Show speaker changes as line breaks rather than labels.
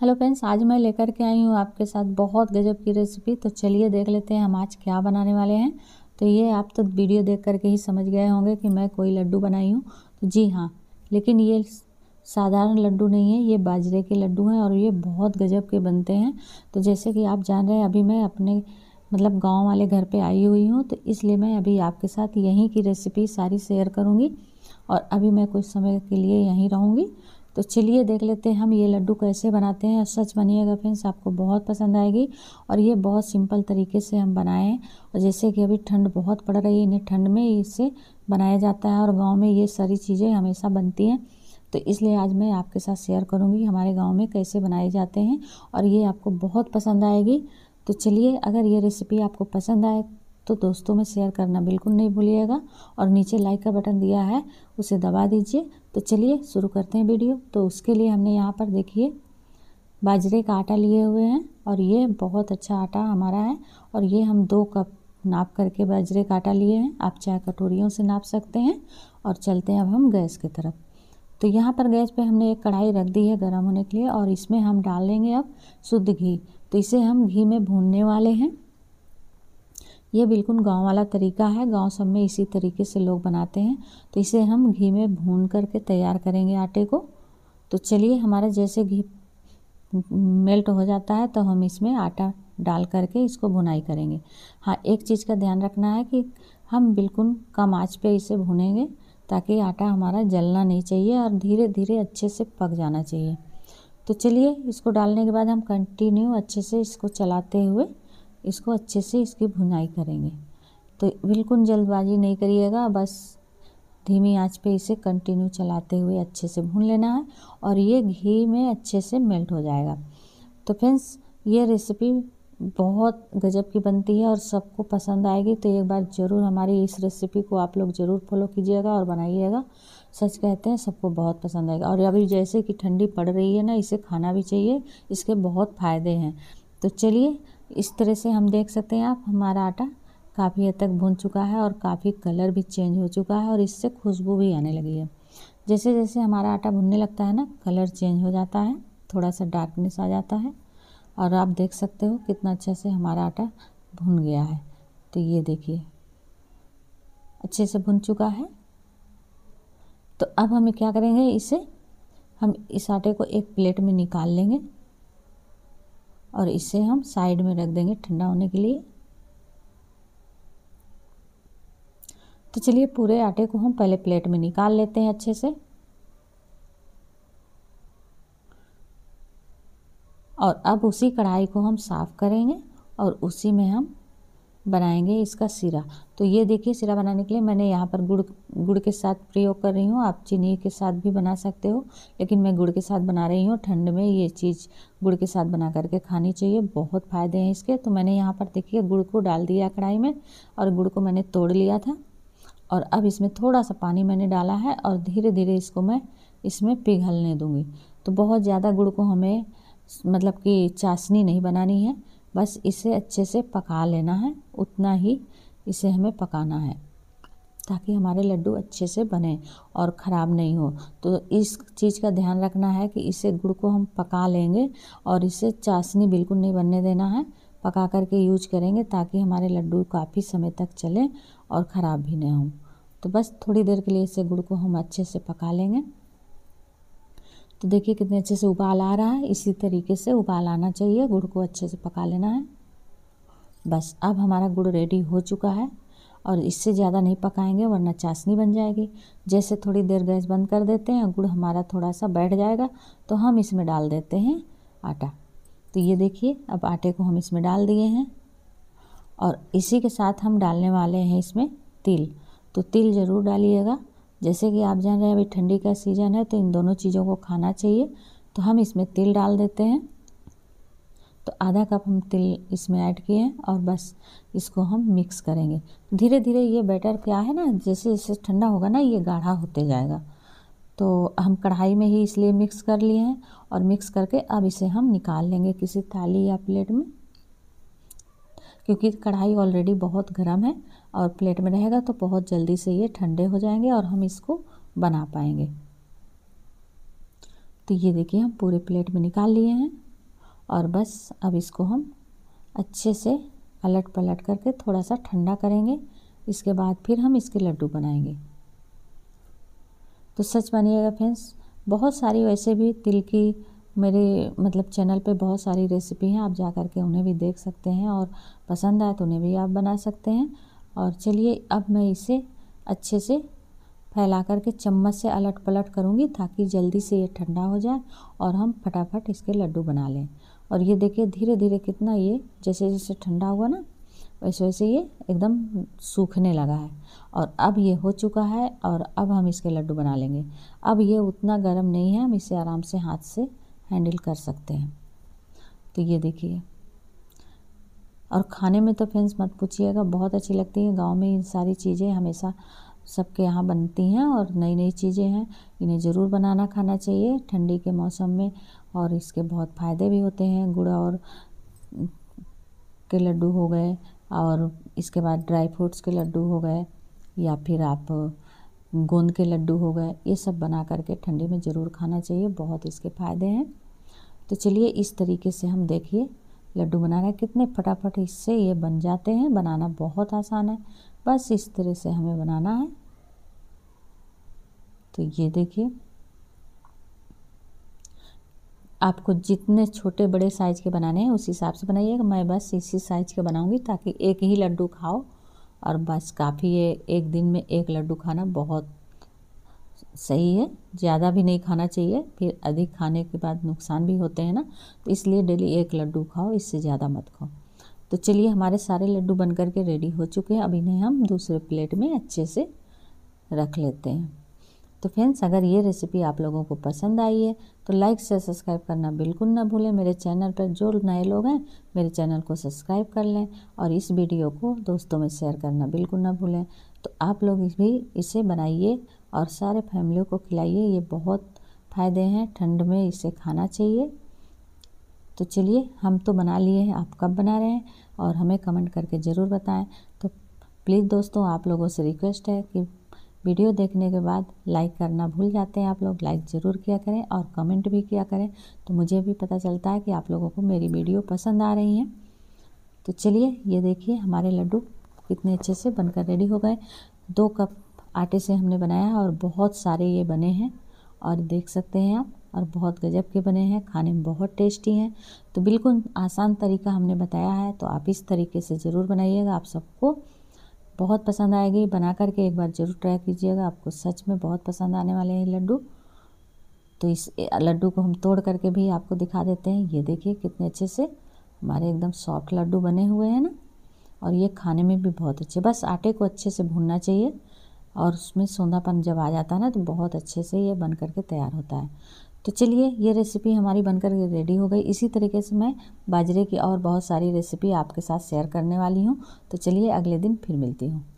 hello friends आज मैं लेकर के आई हूँ आपके साथ बहुत गजब की रेसिपी तो चलिए देख लेते हैं हम आज क्या बनाने वाले हैं तो ये आप तो वीडियो देख करके ही समझ गए होंगे कि मैं कोई लड्डू बनाई हूँ तो जी हाँ लेकिन ये साधारण लड्डू नहीं है ये बाजरे के लड्डू हैं और ये बहुत गजब के बनते हैं तो जैसे कि आप जान रहे हैं अभी मैं अपने मतलब गाँव वाले घर पर आई हुई हूँ तो इसलिए मैं अभी आपके साथ यहीं की रेसिपी सारी शेयर करूँगी और अभी मैं कुछ समय के लिए यहीं रहूँगी तो चलिए देख लेते हैं हम ये लड्डू कैसे बनाते हैं सच बनिएगा फ्रेंड्स आपको बहुत पसंद आएगी और ये बहुत सिंपल तरीके से हम बनाए हैं और जैसे कि अभी ठंड बहुत पड़ रही है इन्हें ठंड में इसे बनाया जाता है और गाँव में ये सारी चीज़ें हमेशा बनती हैं तो इसलिए आज मैं आपके साथ शेयर करूँगी हमारे गाँव में कैसे बनाए जाते हैं और ये आपको बहुत पसंद आएगी तो चलिए अगर ये रेसिपी आपको पसंद आए तो दोस्तों में शेयर करना बिल्कुल नहीं भूलिएगा और नीचे लाइक का बटन दिया है उसे दबा दीजिए तो चलिए शुरू करते हैं वीडियो तो उसके लिए हमने यहाँ पर देखिए बाजरे का आटा लिए हुए हैं और ये बहुत अच्छा आटा हमारा है और ये हम दो कप नाप करके बाजरे का आटा लिए हैं आप चाहे कटोरियों से नाप सकते हैं और चलते हैं अब हम गैस की तरफ तो यहाँ पर गैस पे हमने एक कढ़ाई रख दी है गर्म होने के लिए और इसमें हम डाल लेंगे अब शुद्ध घी तो इसे हम घी में भूनने वाले हैं ये बिल्कुल गांव वाला तरीका है गांव सब में इसी तरीके से लोग बनाते हैं तो इसे हम घी में भून करके तैयार करेंगे आटे को तो चलिए हमारा जैसे घी मेल्ट हो जाता है तो हम इसमें आटा डाल करके इसको भुनाई करेंगे हाँ एक चीज़ का ध्यान रखना है कि हम बिल्कुल कम आँच पर इसे भुनेंगे ताकि आटा हमारा जलना नहीं चाहिए और धीरे धीरे अच्छे से पक जाना चाहिए तो चलिए इसको डालने के बाद हम कंटिन्यू अच्छे से इसको चलाते हुए इसको अच्छे से इसकी भुनाई करेंगे तो बिल्कुल जल्दबाजी नहीं करिएगा बस धीमी आंच पे इसे कंटिन्यू चलाते हुए अच्छे से भून लेना है और ये घी में अच्छे से मेल्ट हो जाएगा तो फ्रेंड्स ये रेसिपी बहुत गजब की बनती है और सबको पसंद आएगी तो एक बार ज़रूर हमारी इस रेसिपी को आप लोग ज़रूर फॉलो कीजिएगा और बनाइएगा सच कहते हैं सबको बहुत पसंद आएगा और अभी जैसे कि ठंडी पड़ रही है ना इसे खाना भी चाहिए इसके बहुत फ़ायदे हैं तो चलिए इस तरह से हम देख सकते हैं आप हमारा आटा काफ़ी हद तक भुन चुका है और काफ़ी कलर भी चेंज हो चुका है और इससे खुशबू भी आने लगी है जैसे जैसे हमारा आटा भुनने लगता है ना कलर चेंज हो जाता है थोड़ा सा डार्कनेस आ जाता है और आप देख सकते हो कितना अच्छे से हमारा आटा भुन गया है तो ये देखिए अच्छे से भुन चुका है तो अब हम क्या करेंगे इसे हम इस आटे को एक प्लेट में निकाल लेंगे और इसे हम साइड में रख देंगे ठंडा होने के लिए तो चलिए पूरे आटे को हम पहले प्लेट में निकाल लेते हैं अच्छे से और अब उसी कढ़ाई को हम साफ़ करेंगे और उसी में हम बनाएंगे इसका सिरा तो ये देखिए सिरा बनाने के लिए मैंने यहाँ पर गुड़ गुड़ के साथ प्रयोग कर रही हूँ आप चीनी के साथ भी बना सकते हो लेकिन मैं गुड़ के साथ बना रही हूँ ठंड में ये चीज़ गुड़ के साथ बना करके खानी चाहिए बहुत फ़ायदे हैं इसके तो मैंने यहाँ पर देखिए गुड़ को डाल दिया कढ़ाई में और गुड़ को मैंने तोड़ लिया था और अब इसमें थोड़ा सा पानी मैंने डाला है और धीरे धीरे इसको मैं इसमें पिघलने दूँगी तो बहुत ज़्यादा गुड़ को हमें मतलब कि चाशनी नहीं बनानी है बस इसे अच्छे से पका लेना है उतना ही इसे हमें पकाना है ताकि हमारे लड्डू अच्छे से बने और ख़राब नहीं हो तो इस चीज़ का ध्यान रखना है कि इसे गुड़ को हम पका लेंगे और इसे चाशनी बिल्कुल नहीं बनने देना है पका करके यूज करेंगे ताकि हमारे लड्डू काफ़ी समय तक चलें और ख़राब भी ना हों तो बस थोड़ी देर के लिए इसे गुड़ को हम अच्छे से पका लेंगे तो देखिए कितने अच्छे से उबाल आ रहा है इसी तरीके से उबाल आना चाहिए गुड़ को अच्छे से पका लेना है बस अब हमारा गुड़ रेडी हो चुका है और इससे ज़्यादा नहीं पकाएंगे वरना चाशनी बन जाएगी जैसे थोड़ी देर गैस बंद कर देते हैं गुड़ हमारा थोड़ा सा बैठ जाएगा तो हम इसमें डाल देते हैं आटा तो ये देखिए अब आटे को हम इसमें डाल दिए हैं और इसी के साथ हम डालने वाले हैं इसमें तिल तो तिल ज़रूर डालिएगा जैसे कि आप जान रहे हैं अभी ठंडी का सीज़न है तो इन दोनों चीज़ों को खाना चाहिए तो हम इसमें तिल डाल देते हैं तो आधा कप हम तिल इसमें ऐड किए हैं और बस इसको हम मिक्स करेंगे धीरे धीरे ये बैटर क्या है ना जैसे जैसे ठंडा होगा ना ये गाढ़ा होते जाएगा तो हम कढ़ाई में ही इसलिए मिक्स कर लिए हैं और मिक्स करके अब इसे हम निकाल लेंगे किसी थाली या प्लेट में क्योंकि कढ़ाई ऑलरेडी बहुत गर्म है और प्लेट में रहेगा तो बहुत जल्दी से ये ठंडे हो जाएंगे और हम इसको बना पाएंगे तो ये देखिए हम पूरे प्लेट में निकाल लिए हैं और बस अब इसको हम अच्छे से पलट पलट करके थोड़ा सा ठंडा करेंगे इसके बाद फिर हम इसके लड्डू बनाएंगे तो सच मानिएगा फ्रेंड्स बहुत सारी वैसे भी तिल की मेरे मतलब चैनल पे बहुत सारी रेसिपी हैं आप जा करके उन्हें भी देख सकते हैं और पसंद आए तो उन्हें भी आप बना सकते हैं और चलिए अब मैं इसे अच्छे से फैला करके चम्मच से अलट पलट करूँगी ताकि जल्दी से ये ठंडा हो जाए और हम फटाफट इसके लड्डू बना लें और ये देखिए धीरे धीरे कितना ये जैसे जैसे ठंडा हुआ ना वैसे वैसे ये एकदम सूखने लगा है और अब ये हो चुका है और अब हम इसके लड्डू बना लेंगे अब ये उतना गर्म नहीं है हम इसे आराम से हाथ से हैंडल कर सकते हैं तो ये देखिए और खाने में तो फ्रेंड्स मत पूछिएगा बहुत अच्छी लगती है गांव में इन सारी चीज़ें हमेशा सबके यहाँ बनती हैं और नई नई चीज़ें हैं इन्हें ज़रूर बनाना खाना चाहिए ठंडी के मौसम में और इसके बहुत फ़ायदे भी होते हैं गुड़ और के लड्डू हो गए और इसके बाद ड्राई फ्रूट्स के लड्डू हो गए या फिर आप गोंद के लड्डू हो गए ये सब बना करके ठंडी में ज़रूर खाना चाहिए बहुत इसके फ़ायदे हैं तो चलिए इस तरीके से हम देखिए लड्डू बनाना है कितने फटाफट इससे ये बन जाते हैं बनाना बहुत आसान है बस इस तरह से हमें बनाना है तो ये देखिए आपको जितने छोटे बड़े साइज़ के बनाने हैं उस हिसाब से बनाइएगा मैं बस इसी साइज़ के बनाऊंगी ताकि एक ही लड्डू खाओ और बस काफ़ी है एक दिन में एक लड्डू खाना बहुत सही है ज़्यादा भी नहीं खाना चाहिए फिर अधिक खाने के बाद नुकसान भी होते हैं ना तो इसलिए डेली एक लड्डू खाओ इससे ज़्यादा मत खाओ तो चलिए हमारे सारे लड्डू बन करके के रेडी हो चुके हैं अब इन्हें हम दूसरे प्लेट में अच्छे से रख लेते हैं तो फ्रेंड्स अगर ये रेसिपी आप लोगों को पसंद आई है तो लाइक से सब्सक्राइब करना बिल्कुल ना भूलें मेरे चैनल पर जो नए लोग हैं मेरे चैनल को सब्सक्राइब कर लें और इस वीडियो को दोस्तों में शेयर करना बिल्कुल ना भूलें तो आप लोग भी इसे बनाइए और सारे फैमिलियों को खिलाइए ये बहुत फ़ायदे हैं ठंड में इसे खाना चाहिए तो चलिए हम तो बना लिए हैं आप कब बना रहे हैं और हमें कमेंट करके ज़रूर बताएं तो प्लीज़ दोस्तों आप लोगों से रिक्वेस्ट है कि वीडियो देखने के बाद लाइक करना भूल जाते हैं आप लोग लाइक ज़रूर किया करें और कमेंट भी किया करें तो मुझे भी पता चलता है कि आप लोगों को मेरी वीडियो पसंद आ रही हैं तो चलिए ये देखिए हमारे लड्डू कितने अच्छे से बनकर रेडी हो गए दो कप आटे से हमने बनाया है और बहुत सारे ये बने हैं और देख सकते हैं आप और बहुत गजब के बने हैं खाने में बहुत टेस्टी हैं तो बिल्कुल आसान तरीका हमने बताया है तो आप इस तरीके से ज़रूर बनाइएगा आप सबको बहुत पसंद आएगी बना करके एक बार ज़रूर ट्राई कीजिएगा आपको सच में बहुत पसंद आने वाले हैं लड्डू तो इस लड्डू को हम तोड़ करके भी आपको दिखा देते हैं ये देखिए कितने अच्छे से हमारे एकदम सॉफ्ट लड्डू बने हुए हैं ना और ये खाने में भी बहुत अच्छे बस आटे को अच्छे से भूनना चाहिए और उसमें सोंधापन जब आ जाता है ना तो बहुत अच्छे से ये बन करके तैयार होता है तो चलिए ये रेसिपी हमारी बनकर रेडी हो गई इसी तरीके से मैं बाजरे की और बहुत सारी रेसिपी आपके साथ शेयर करने वाली हूँ तो चलिए अगले दिन फिर मिलती हूँ